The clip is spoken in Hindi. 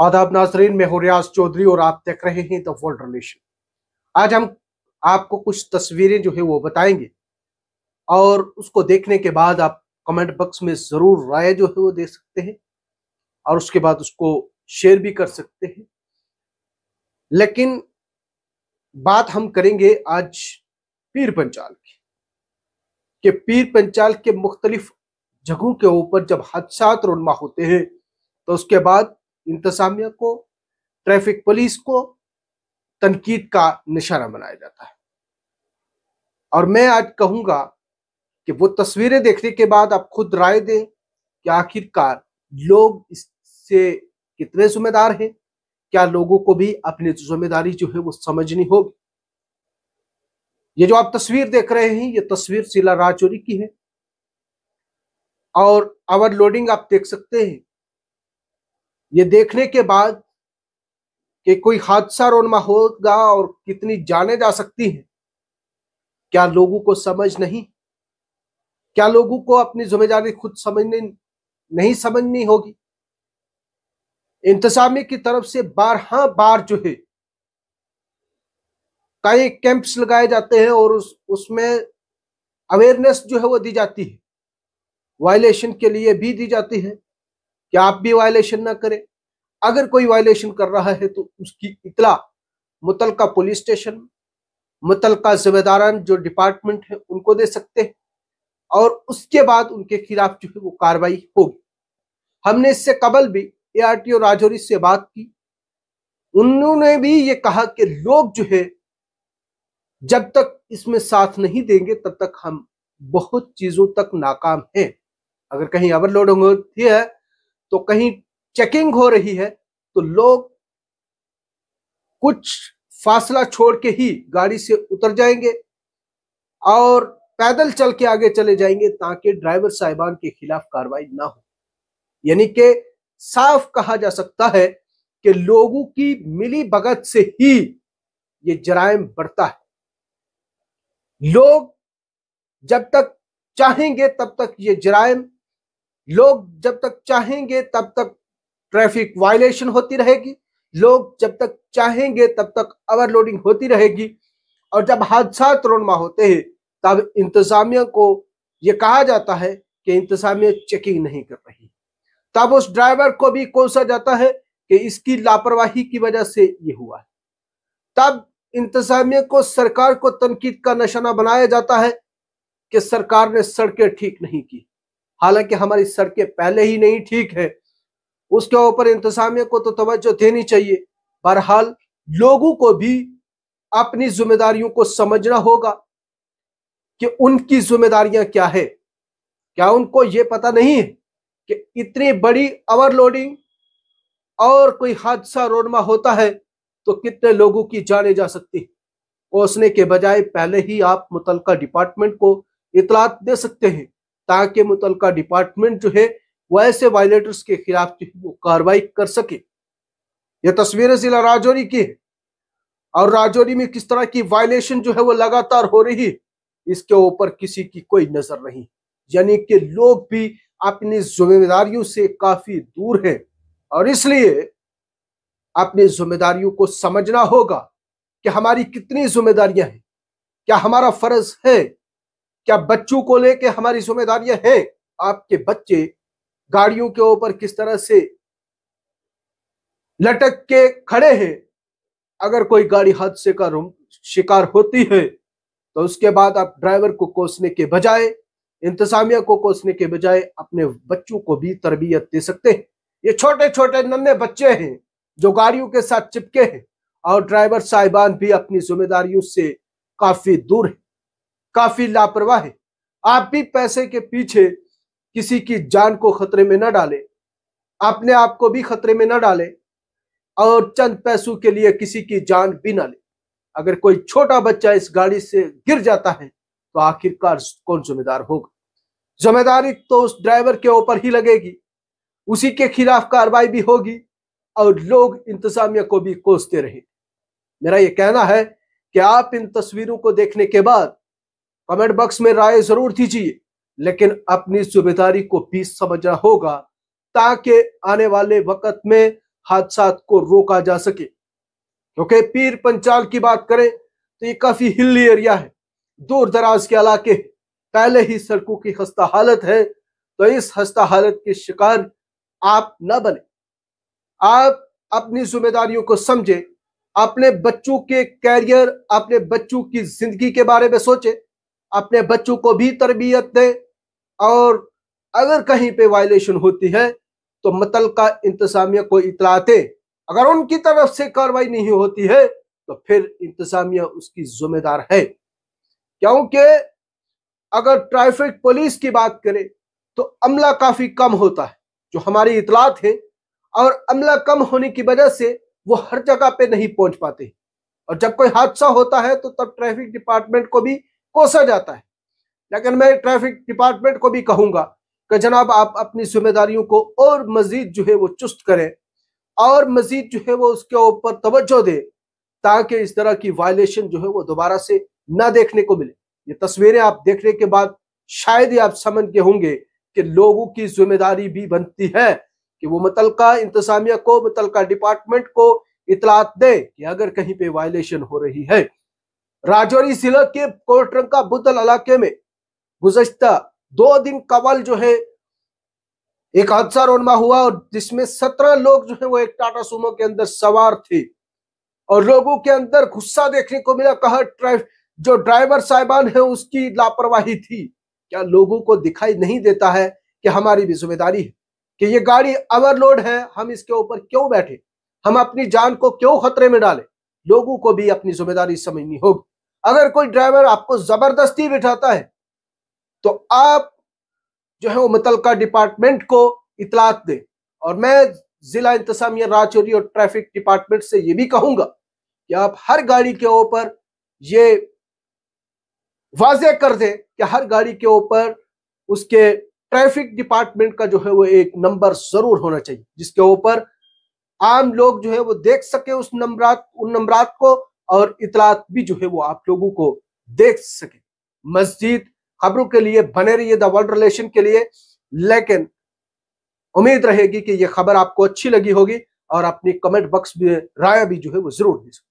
आदाब नाजरीन में हुरियाज चौधरी और आप देख रहे हैं द वर्ल्ड रिलेशन आज हम आपको कुछ तस्वीरें जो है वो बताएंगे और उसको देखने के बाद आप कमेंट बॉक्स में ज़रूर राय जो है वो दे सकते हैं और उसके बाद उसको शेयर भी कर सकते हैं लेकिन बात हम करेंगे आज पीर पंचाल की कि पीर पंचाल के मुख्तलिफ जगहों के ऊपर जब हादसा रोनमा होते हैं तो उसके बाद इंतजामिया को ट्रैफिक पुलिस को तनकीद का निशाना बनाया जाता है और मैं आज कहूंगा कि वो तस्वीरें देखने के बाद आप खुद राय दें कि आखिरकार लोग इससे कितने जिम्मेदार हैं क्या लोगों को भी अपनी जिम्मेदारी जो है वो समझनी होगी ये जो आप तस्वीर देख रहे हैं ये तस्वीर शिला राजौरी की है और ओवरलोडिंग आप देख सकते हैं ये देखने के बाद कि कोई हादसा रोनमा होगा और कितनी जाने जा सकती हैं क्या लोगों को समझ नहीं क्या लोगों को अपनी जिम्मेदारी खुद समझने नहीं समझनी होगी इंतजामिया की तरफ से हाँ बार जो है कई कैंप्स लगाए जाते हैं और उस उसमें अवेयरनेस जो है वो दी जाती है वायलेशन के लिए भी दी जाती है कि आप भी वायलेशन ना करें अगर कोई वायलेशन कर रहा है तो उसकी इतला मुतल पुलिस स्टेशन मुतल जिम्मेदारान जो डिपार्टमेंट है उनको दे सकते हैं और उसके बाद उनके खिलाफ जो है वो कार्रवाई होगी हमने इससे कबल भी ए आर टी राजौरी से बात की उन्होंने भी ये कहा कि लोग जो है जब तक इसमें साथ नहीं देंगे तब तक हम बहुत चीजों तक नाकाम हैं अगर कहीं अवरलोड होती है तो कहीं चेकिंग हो रही है तो लोग कुछ फासला छोड़ के ही गाड़ी से उतर जाएंगे और पैदल चल के आगे चले जाएंगे ताकि ड्राइवर साहिबान के खिलाफ कार्रवाई ना हो यानी कि साफ कहा जा सकता है कि लोगों की मिली भगत से ही ये जराइम बढ़ता है लोग जब तक चाहेंगे तब तक ये जराइम लोग जब तक चाहेंगे तब तक ट्रैफिक वायलेशन होती रहेगी लोग जब तक चाहेंगे तब तक ओवरलोडिंग होती रहेगी और जब हादसा रोनमा होते हैं तब इंतजामिया को ये कहा जाता है कि इंतजामिया चेकिंग नहीं कर रही तब उस ड्राइवर को भी कोसा जाता है कि इसकी लापरवाही की वजह से ये हुआ है तब इंतजामिया को सरकार को तनकीद का निशाना बनाया जाता है कि सरकार ने सड़कें ठीक नहीं की हालांकि हमारी सड़कें पहले ही नहीं ठीक है उसके ऊपर इंतजामिया को तो तवज्जो देनी चाहिए बहरहाल लोगों को भी अपनी जिम्मेदारियों को समझना होगा कि उनकी जिम्मेदारियां क्या है क्या उनको ये पता नहीं है कि इतनी बड़ी ओवरलोडिंग और कोई हादसा रोडमा होता है तो कितने लोगों की जाने जा सकती है कोसने के बजाय पहले ही आप मुतलका डिपार्टमेंट को इतलात दे सकते हैं ताकि मुतल डिपार्टमेंट जो है वो ऐसे वायलेटर्स के खिलाफ जो है वो कार्रवाई कर सके यह तस्वीरें जिला राजौरी की है और राजौरी में किस तरह की वायलेशन जो है वो लगातार हो रही है इसके ऊपर किसी की कोई नजर नहीं यानी कि लोग भी अपनी जिम्मेदारियों से काफी दूर है और इसलिए अपनी जिम्मेदारियों को समझना होगा कि हमारी कितनी जिम्मेदारियां हैं क्या हमारा फर्ज है क्या बच्चों को लेके हमारी जिम्मेदारियां हैं आपके बच्चे गाड़ियों के ऊपर किस तरह से लटक के खड़े हैं अगर कोई गाड़ी हादसे का शिकार होती है तो उसके बाद आप ड्राइवर को कोसने के बजाय इंतजामिया को कोसने के बजाय अपने बच्चों को भी तरबियत दे सकते हैं ये छोटे छोटे नन्हे बच्चे हैं जो गाड़ियों के साथ चिपके हैं और ड्राइवर साहिबान भी अपनी जिम्मेदारियों से काफी दूर है काफी लापरवाह है आप भी पैसे के पीछे किसी की जान को खतरे में न डालें अपने आप को भी खतरे में न डालें और चंद पैसों के लिए किसी की जान भी ना ले अगर कोई छोटा बच्चा इस गाड़ी से गिर जाता है तो आखिरकार कौन जिम्मेदार होगा जिम्मेदारी तो उस ड्राइवर के ऊपर ही लगेगी उसी के खिलाफ कार्रवाई भी होगी और लोग इंतजामिया को भी कोसते रहे मेरा ये कहना है कि आप इन तस्वीरों को देखने के बाद कमेंट बॉक्स में राय जरूर दीजिए लेकिन अपनी जिम्मेदारी को भी समझना होगा ताकि आने वाले वक्त में हादसा को रोका जा सके क्योंकि तो पीर पंचाल की बात करें तो ये काफी हिली एरिया है दूर दराज के इलाके पहले ही सड़कों की खस्ता हालत है तो इस खस्ता हालत के शिकार आप ना बने आप अपनी जिम्मेदारियों को समझे अपने बच्चों के कैरियर अपने बच्चों की जिंदगी के बारे में सोचे अपने बच्चों को भी तरबियत दें और अगर कहीं पे वायलेशन होती है तो मतल का इंतजामिया को दे अगर उनकी तरफ से कार्रवाई नहीं होती है तो फिर इंतजामिया उसकी जिम्मेदार है क्योंकि अगर ट्रैफिक पुलिस की बात करें तो अमला काफी कम होता है जो हमारी इतलात है और अमला कम होने की वजह से वो हर जगह पे नहीं पहुंच पाते और जब कोई हादसा होता है तो तब ट्रैफिक डिपार्टमेंट को भी कोसा जाता है लेकिन मैं ट्रैफिक डिपार्टमेंट को भी कहूंगा कि जनाब आप अपनी जिम्मेदारियों को और मजीद जो है वो चुस्त करें और मजीद जो है वो उसके ऊपर तवज्जो दें ताकि इस तरह की वायलेशन जो है वो दोबारा से ना देखने को मिले ये तस्वीरें आप देखने के बाद शायद ही आप समझ के होंगे कि लोगों की जिम्मेदारी भी बनती है कि वो मुतलका इंतजामिया को मुतलका डिपार्टमेंट को इतलात दे कि अगर कहीं पे वायलेशन हो रही है राजौरी जिला के कोटरंका बुद्धल इलाके में गुजश्ता दो दिन कबल जो है एक हादसा रोनमा हुआ और जिसमें सत्रह लोग जो है वो एक टाटा सुमो के अंदर सवार थे और लोगों के अंदर गुस्सा देखने को मिला कहा जो ड्राइवर साहिबान है उसकी लापरवाही थी क्या लोगों को दिखाई नहीं देता है कि हमारी भी जिम्मेदारी है कि ये गाड़ी ओवरलोड है हम इसके ऊपर क्यों बैठे हम अपनी जान को क्यों खतरे में डालें लोगों को भी अपनी जिम्मेदारी समझनी होगी अगर कोई ड्राइवर आपको जबरदस्ती बिठाता है तो आप जो है वो मुतलका डिपार्टमेंट को इतलात दें और मैं जिला इंतजामिया राजौरी और ट्रैफिक डिपार्टमेंट से ये भी कहूंगा कि आप हर गाड़ी के ऊपर ये वाजे कर दें कि हर गाड़ी के ऊपर उसके ट्रैफिक डिपार्टमेंट का जो है वो एक नंबर जरूर होना चाहिए जिसके ऊपर आम लोग जो है वो देख सके उस नंबरात उन नंबरात को और इतलात भी जो है वो आप लोगों को देख सके मस्जिद खबरों के लिए बने रहिए द वर्ल्ड रिलेशन के लिए लेकिन उम्मीद रहेगी कि ये खबर आपको अच्छी लगी होगी और अपनी कमेंट बॉक्स में राय भी जो है वो जरूर दीजिए